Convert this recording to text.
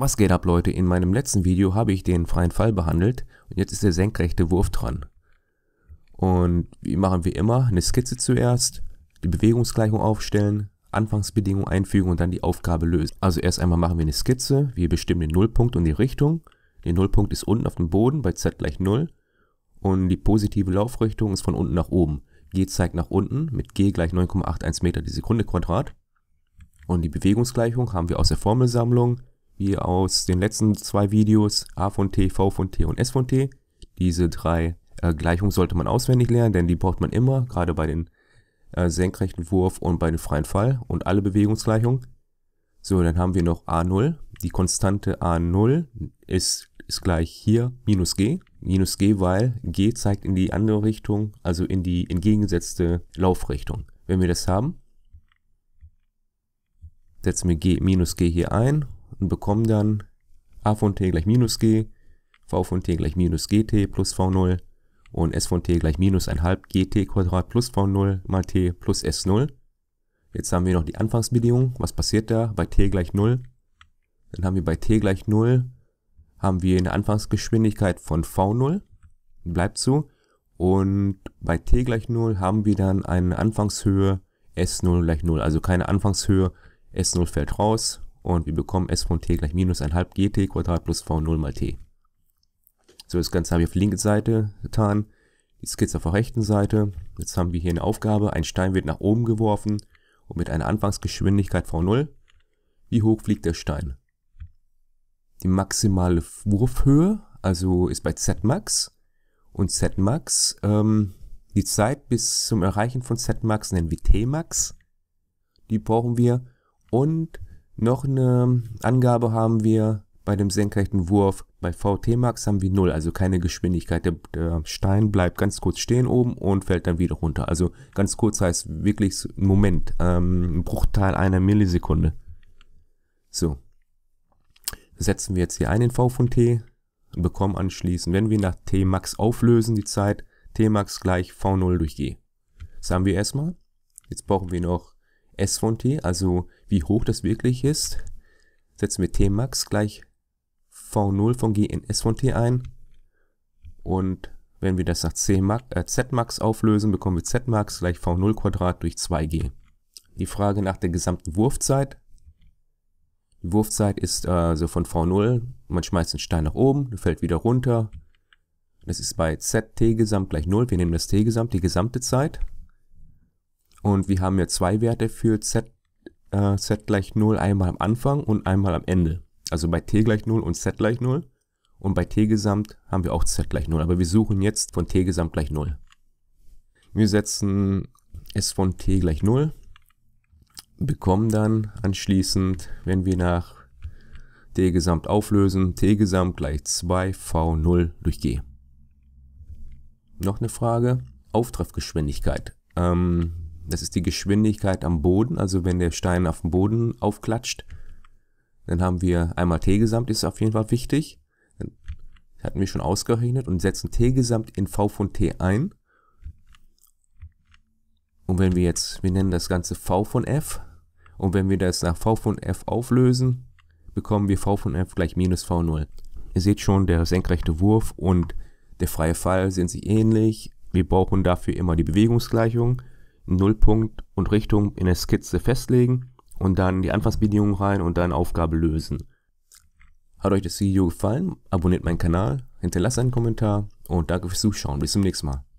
Was geht ab Leute, in meinem letzten Video habe ich den freien Fall behandelt und jetzt ist der senkrechte Wurf dran. Und wie machen wir immer, eine Skizze zuerst, die Bewegungsgleichung aufstellen, Anfangsbedingungen einfügen und dann die Aufgabe lösen. Also erst einmal machen wir eine Skizze, wir bestimmen den Nullpunkt und die Richtung. Der Nullpunkt ist unten auf dem Boden bei z gleich 0 und die positive Laufrichtung ist von unten nach oben. g zeigt nach unten mit g gleich 9,81 Meter die Sekunde Quadrat. Und die Bewegungsgleichung haben wir aus der Formelsammlung wie aus den letzten zwei Videos, a von t, v von t und s von t. Diese drei äh, Gleichungen sollte man auswendig lernen, denn die braucht man immer, gerade bei den äh, senkrechten Wurf und bei dem freien Fall und alle Bewegungsgleichungen. So, dann haben wir noch a0. Die Konstante a0 ist, ist gleich hier minus g. Minus g, weil g zeigt in die andere Richtung, also in die entgegengesetzte Laufrichtung. Wenn wir das haben, setzen wir g minus g hier ein und bekommen dann a von t gleich minus g, v von t gleich minus gt plus v0 und s von t gleich minus halb gt Quadrat plus v0 mal t plus s0. Jetzt haben wir noch die Anfangsbedingung. Was passiert da bei t gleich 0? Dann haben wir bei t gleich 0 haben wir eine Anfangsgeschwindigkeit von v0, bleibt so. Und bei t gleich 0 haben wir dann eine Anfangshöhe s0 gleich 0, also keine Anfangshöhe, s0 fällt raus und wir bekommen s von t gleich minus 1,5 gt Quadrat plus v0 mal t. So, das Ganze habe ich auf die linke Seite getan, die Skizze auf der rechten Seite. Jetzt haben wir hier eine Aufgabe, ein Stein wird nach oben geworfen und mit einer Anfangsgeschwindigkeit v0. Wie hoch fliegt der Stein? Die maximale Wurfhöhe, also ist bei Zmax und Zmax, ähm, die Zeit bis zum Erreichen von Zmax nennen wir Tmax, die brauchen wir und noch eine Angabe haben wir bei dem senkrechten Wurf. Bei VT Max haben wir 0, also keine Geschwindigkeit. Der, der, Stein bleibt ganz kurz stehen oben und fällt dann wieder runter. Also ganz kurz heißt wirklich ein Moment, ähm, ein Bruchteil einer Millisekunde. So. Setzen wir jetzt hier ein in V von T und bekommen anschließend, wenn wir nach T Max auflösen, die Zeit T Max gleich V0 durch G. Das haben wir erstmal. Jetzt brauchen wir noch S von t, also wie hoch das wirklich ist, setzen wir Tmax gleich V0 von g in S von t ein. Und wenn wir das nach Cmax, äh, Zmax auflösen, bekommen wir Zmax gleich V0 Quadrat durch 2g. Die Frage nach der gesamten Wurfzeit. Die Wurfzeit ist also von V0, man schmeißt den Stein nach oben, der fällt wieder runter. Das ist bei ZT gesamt gleich 0, wir nehmen das t gesamt, die gesamte Zeit. Und wir haben ja zwei Werte für z, äh, z gleich 0, einmal am Anfang und einmal am Ende. Also bei t gleich 0 und z gleich 0. Und bei t gesamt haben wir auch z gleich 0. Aber wir suchen jetzt von t gesamt gleich 0. Wir setzen es von t gleich 0, bekommen dann anschließend, wenn wir nach t gesamt auflösen, t gesamt gleich 2 v0 durch g. Noch eine Frage, Auftreffgeschwindigkeit. Ähm, das ist die Geschwindigkeit am Boden, also wenn der Stein auf dem Boden aufklatscht. Dann haben wir einmal t gesamt, ist auf jeden Fall wichtig. Dann hatten wir schon ausgerechnet und setzen t gesamt in v von t ein. Und wenn wir jetzt, wir nennen das Ganze v von f. Und wenn wir das nach v von f auflösen, bekommen wir v von f gleich minus v0. Ihr seht schon, der senkrechte Wurf und der freie Fall sind sich ähnlich. Wir brauchen dafür immer die Bewegungsgleichung. Nullpunkt und Richtung in der Skizze festlegen und dann die Anfangsbedingungen rein und dann Aufgabe lösen. Hat euch das Video gefallen? Abonniert meinen Kanal, hinterlasst einen Kommentar und danke fürs Zuschauen. Bis zum nächsten Mal.